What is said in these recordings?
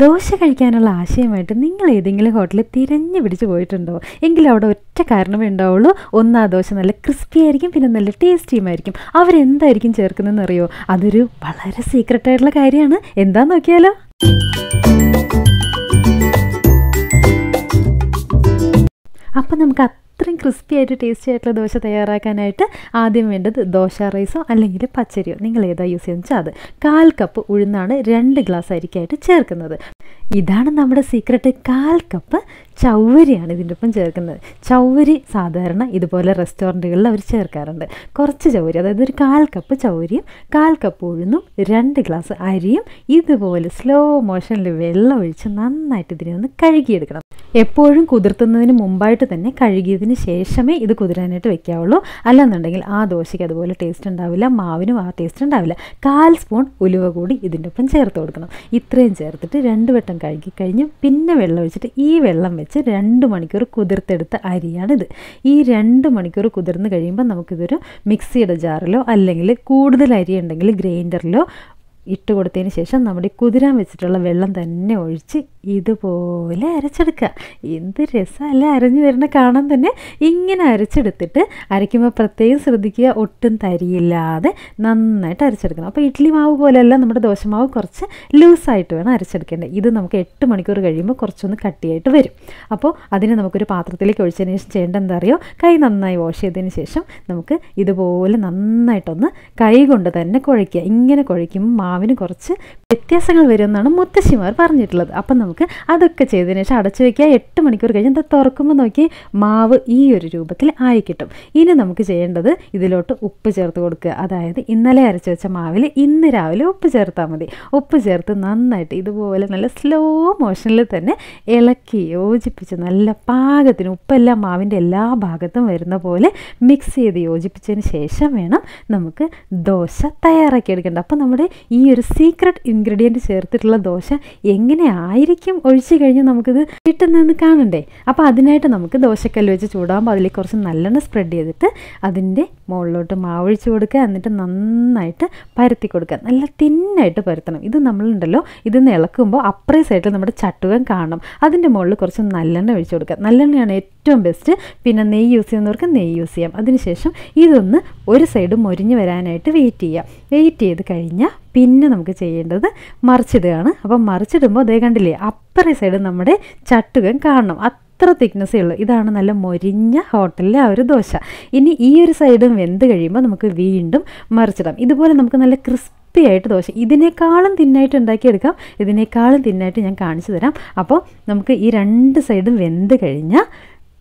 ദോശ കഴിക്കാനുള്ള ആശയമായിട്ട് നിങ്ങൾ ഏതെങ്കിലും ഹോട്ടലിൽ തിരഞ്ഞു പിടിച്ച് പോയിട്ടുണ്ടോ എങ്കിലും അവിടെ ഒറ്റ കാരണമേ ഉണ്ടാവുള്ളൂ ഒന്ന് ആ ദോശ നല്ല ക്രിസ്പി ആയിരിക്കും പിന്നെ നല്ല ടേസ്റ്റിയുമായിരിക്കും അവരെന്തായിരിക്കും ചേർക്കുന്നതെന്ന് അറിയോ അതൊരു വളരെ സീക്രട്ടായിട്ടുള്ള കാര്യമാണ് എന്താ നോക്കിയാലോ അപ്പോൾ നമുക്ക് അത്രയും ക്രിസ്പി ആയിട്ട് ടേസ്റ്റി ആയിട്ടുള്ള ദോശ തയ്യാറാക്കാനായിട്ട് ആദ്യം വേണ്ടത് ദോശ റൈസോ അല്ലെങ്കിൽ പച്ചരിയോ നിങ്ങൾ ഏതാ യൂസ് ചെയ്യുന്ന വെച്ചാൽ അത് കാൽ കപ്പ് ഉഴുന്നാണ് രണ്ട് ഗ്ലാസ് അരിക്കായിട്ട് ചേർക്കുന്നത് ഇതാണ് നമ്മുടെ സീക്രട്ട് കാൽ കപ്പ് ചൗവരിയാണ് ഇതിൻ്റെ ഒപ്പം ചേർക്കുന്നത് ചൗവരി സാധാരണ ഇതുപോലെ റെസ്റ്റോറൻറ്റുകളിൽ അവർ ചേർക്കാറുണ്ട് കുറച്ച് ചൗവരി അതായത് ഒരു കാൽ കപ്പ് ചൗവരിയും കാൽ കപ്പ് ഉഴുന്നും രണ്ട് ഗ്ലാസ് അരിയും ഇതുപോലെ സ്ലോ മോഷനിൽ വെള്ളം ഒഴിച്ച് നന്നായിട്ട് ഇതിനെ ഒന്ന് കഴുകിയെടുക്കണം എപ്പോഴും കുതിർത്തുന്നതിന് മുമ്പായിട്ട് തന്നെ കഴുകിയതിന് ശേഷമേ ഇത് കുതിരാനായിട്ട് വെക്കാവുള്ളൂ അല്ലെന്നുണ്ടെങ്കിൽ ആ ദോശയ്ക്ക് അതുപോലെ ടേസ്റ്റ് ഉണ്ടാവില്ല മാവിനും ആ ടേസ്റ്റ് ഉണ്ടാവില്ല കാൽ സ്പൂൺ ഉലുവ കൂടി ഇതിൻ്റെ ഒപ്പം ചേർത്ത് കൊടുക്കണം ഇത്രയും ചേർത്തിട്ട് രണ്ട് വട്ടം കഴുകി കഴിഞ്ഞ് പിന്നെ വെള്ളം ഒഴിച്ചിട്ട് ഈ വെള്ളം വെച്ച് രണ്ട് മണിക്കൂർ കുതിർത്തെടുത്ത അരിയാണിത് ഈ രണ്ട് മണിക്കൂർ കുതിർന്ന് കഴിയുമ്പോൾ നമുക്കിതൊരു മിക്സിയുടെ ജാറിലോ അല്ലെങ്കിൽ കൂടുതൽ അരി ഉണ്ടെങ്കിൽ ഗ്രൈൻഡറിലോ ഇട്ട് കൊടുത്തതിന് ശേഷം നമ്മുടെ കുതിരാൻ വെച്ചിട്ടുള്ള വെള്ളം തന്നെ ഒഴിച്ച് ഇതുപോലെ അരച്ചെടുക്കുക എന്ത് രസമല്ല അരഞ്ഞു വരുന്ന കാണാൻ തന്നെ ഇങ്ങനെ അരച്ചെടുത്തിട്ട് അരയ്ക്കുമ്പോൾ പ്രത്യേകം ശ്രദ്ധിക്കുക ഒട്ടും തരിയില്ലാതെ നന്നായിട്ട് അരച്ചെടുക്കണം അപ്പോൾ ഇഡ്ഡലി മാവ് പോലെയല്ല നമ്മുടെ ദോശമാവ് കുറച്ച് ലൂസായിട്ട് വേണം അരച്ചെടുക്കേണ്ടത് ഇത് നമുക്ക് എട്ട് മണിക്കൂർ കഴിയുമ്പോൾ കുറച്ചൊന്ന് കട്ടിയായിട്ട് വരും അപ്പോൾ അതിനെ നമുക്കൊരു പാത്രത്തിലേക്ക് ഒഴിച്ചതിന് ശേഷം ചെയ്യേണ്ട എന്താ അറിയോ കൈ നന്നായി വാഷ് ചെയ്തതിന് ശേഷം നമുക്ക് ഇതുപോലെ നന്നായിട്ടൊന്ന് കൈ കൊണ്ട് തന്നെ കുഴയ്ക്കുക ഇങ്ങനെ കുഴയ്ക്കുമ്പോൾ മാവിന് കുറച്ച് വ്യത്യാസങ്ങൾ വരുമെന്നാണ് മുത്തശ്ശിമാർ പറഞ്ഞിട്ടുള്ളത് അപ്പം നമുക്ക് നമുക്ക് അതൊക്കെ ചെയ്തതിന് ശേഷം അടച്ചു വയ്ക്കുക എട്ട് മണിക്കൂർ കഴിഞ്ഞ് ഇത് തുറക്കുമ്പോൾ നോക്കി മാവ് ഈ ഒരു രൂപത്തിൽ ആയി കിട്ടും ഇനി നമുക്ക് ചെയ്യേണ്ടത് ഇതിലോട്ട് ഉപ്പ് ചേർത്ത് കൊടുക്കുക അതായത് ഇന്നലെ അരച്ച് വെച്ച മാവിൽ ഇന്ന് രാവിലെ ഉപ്പ് ചേർത്താൽ മതി ഉപ്പ് ചേർത്ത് നന്നായിട്ട് ഇതുപോലെ നല്ല സ്ലോ മോഷനിൽ തന്നെ ഇളക്കി യോജിപ്പിച്ച് നല്ല പാകത്തിന് ഉപ്പെല്ലാം മാവിൻ്റെ എല്ലാ ഭാഗത്തും വരുന്ന പോലെ മിക്സ് ചെയ്ത് യോജിപ്പിച്ചതിന് ശേഷം വേണം നമുക്ക് ദോശ തയ്യാറാക്കി എടുക്കേണ്ടത് അപ്പോൾ നമ്മുടെ ഈ ഒരു സീക്രട്ട് ഇൻഗ്രീഡിയൻറ്റ് ചേർത്തിട്ടുള്ള ദോശ എങ്ങനെ ആയിരിക്കും ശരിക്കും ഒഴിച്ചു കഴിഞ്ഞാൽ നമുക്കിത് കിട്ടുന്നതെന്ന് കാണണ്ടേ അപ്പോൾ അതിനായിട്ട് നമുക്ക് ദോശക്കല്ല് വെച്ച് ചൂടാകുമ്പോൾ അതിലേക്ക് കുറച്ച് നല്ലെണ്ണം സ്പ്രെഡ് ചെയ്തിട്ട് അതിൻ്റെ മുകളിലോട്ട് മാവൊഴിച്ച് കൊടുക്കുക എന്നിട്ട് നന്നായിട്ട് പരത്തി കൊടുക്കുക നല്ല തിന്നായിട്ട് പരത്തണം ഇത് നമ്മളുണ്ടല്ലോ ഇത് ഇളക്കുമ്പോൾ അപ്രൈസ് സൈഡിൽ നമ്മുടെ ചട്ടുകം കാണണം അതിൻ്റെ മുകളിൽ കുറച്ച് നല്ലെണ്ണ ഒഴിച്ച് കൊടുക്കുക നല്ലെണ്ണയാണ് ഏറ്റവും ബെസ്റ്റ് പിന്നെ നെയ്യ് യൂസ് ചെയ്യുന്നവർക്ക് നെയ്യ് യൂസ് ചെയ്യാം അതിനുശേഷം ഇതൊന്ന് ഒരു സൈഡ് മൊരിഞ്ഞ് വരാനായിട്ട് വെയിറ്റ് ചെയ്യാം വെയിറ്റ് ചെയ്ത് കഴിഞ്ഞാൽ പിന്നെ നമുക്ക് ചെയ്യേണ്ടത് മറിച്ചിടുകയാണ് അപ്പം മറിച്ചിടുമ്പോൾ അതേ കണ്ടില്ലേ ആ അപ്പറ സൈഡ് നമ്മുടെ ചട്ടുകം കാണണം അത്ര തിക്നെസ്സേ ഉള്ളൂ ഇതാണ് നല്ല മൊരിഞ്ഞ ഹോട്ടലിലെ ആ ഒരു ദോശ ഇനി ഈ ഒരു സൈഡും വെന്ത് കഴിയുമ്പോൾ നമുക്ക് വീണ്ടും മറിച്ചിടാം ഇതുപോലെ നമുക്ക് നല്ല ക്രിസ്പി ക്രിസ്പിയായിട്ട് ദോശ ഇതിനേക്കാളും തിന്നായിട്ട് ഉണ്ടാക്കിയെടുക്കാം ഇതിനേക്കാളും തിന്നായിട്ട് ഞാൻ കാണിച്ചു തരാം അപ്പോൾ നമുക്ക് ഈ രണ്ട് സൈഡും വെന്ത് കഴിഞ്ഞാൽ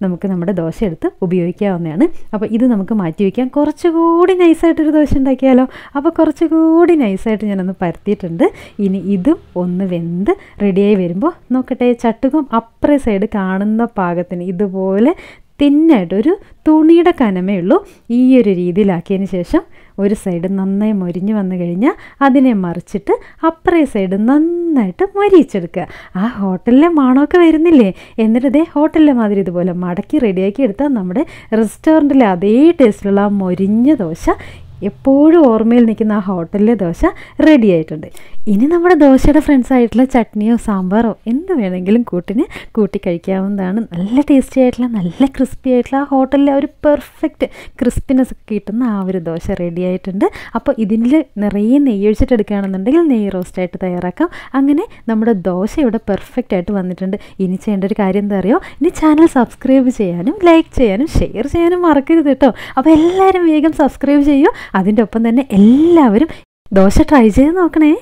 നമുക്ക് നമ്മുടെ ദോശ എടുത്ത് ഉപയോഗിക്കാവുന്നതാണ് അപ്പോൾ ഇത് നമുക്ക് മാറ്റി വയ്ക്കാം കുറച്ചുകൂടി നൈസായിട്ടൊരു ദോശ ഉണ്ടാക്കിയാലോ അപ്പോൾ കുറച്ചുകൂടി നൈസായിട്ട് ഞാനൊന്ന് പരത്തിയിട്ടുണ്ട് ഇനി ഇതും ഒന്ന് വെന്ത് റെഡിയായി വരുമ്പോൾ നോക്കട്ടെ ചട്ടുകം അപ്പുറേ സൈഡ് കാണുന്ന പാകത്തിന് ഇതുപോലെ തിന്നായിട്ടൊരു ഒരു തുണിയുടെ കനമേ ഉള്ളൂ ഈ ഒരു രീതിയിലാക്കിയതിന് ശേഷം ഒരു സൈഡ് നന്നായി മൊരിഞ്ഞ് വന്നു കഴിഞ്ഞാൽ അതിനെ മറിച്ചിട്ട് അപ്പുറേ സൈഡ് നന്നായിട്ട് മൊരിയിച്ചെടുക്കുക ആ ഹോട്ടലിലെ മാണമൊക്കെ വരുന്നില്ലേ എന്നിട്ട് ഇതേ ഹോട്ടലിലെ മാതിരി ഇതുപോലെ മടക്കി റെഡിയാക്കി എടുത്താൽ നമ്മുടെ റെസ്റ്റോറൻറ്റിലെ അതേ ടേസ്റ്റിലുള്ള ആ മൊരിഞ്ഞ ദോശ എപ്പോഴും ഓർമ്മയിൽ നിൽക്കുന്ന ആ ഹോട്ടലിലെ ദോശ റെഡി ആയിട്ടുണ്ട് ഇനി നമ്മുടെ ദോശയുടെ ഫ്രണ്ട്സ് ആയിട്ടുള്ള ചട്നിയോ സാമ്പാറോ എന്ത് വേണമെങ്കിലും കൂട്ടിന് കൂട്ടി കഴിക്കാവുന്നതാണ് നല്ല ടേസ്റ്റി ആയിട്ടുള്ള നല്ല ക്രിസ്പി ആയിട്ടുള്ള ആ ഹോട്ടലിലെ ഒരു പെർഫെക്റ്റ് ക്രിസ്പിനെസ് കിട്ടുന്ന ആ ഒരു ദോശ റെഡി ആയിട്ടുണ്ട് അപ്പോൾ ഇതിൽ നിറയെ നെയ്യ് ഒഴിച്ചിട്ട് എടുക്കുകയാണെന്നുണ്ടെങ്കിൽ നെയ്യ് ആയിട്ട് തയ്യാറാക്കാം അങ്ങനെ നമ്മുടെ ദോശ ഇവിടെ പെർഫെക്റ്റ് ആയിട്ട് വന്നിട്ടുണ്ട് ഇനി ചെയ്യേണ്ട ഒരു കാര്യം എന്താ അറിയോ ഇനി ചാനൽ സബ്സ്ക്രൈബ് ചെയ്യാനും ലൈക്ക് ചെയ്യാനും ഷെയർ ചെയ്യാനും മറക്കരുത് കേട്ടോ അപ്പോൾ എല്ലാവരും വേഗം സബ്സ്ക്രൈബ് ചെയ്യൂ അതിൻ്റെ ഒപ്പം തന്നെ എല്ലാവരും ദോശ ട്രൈ ചെയ്ത് നോക്കണേ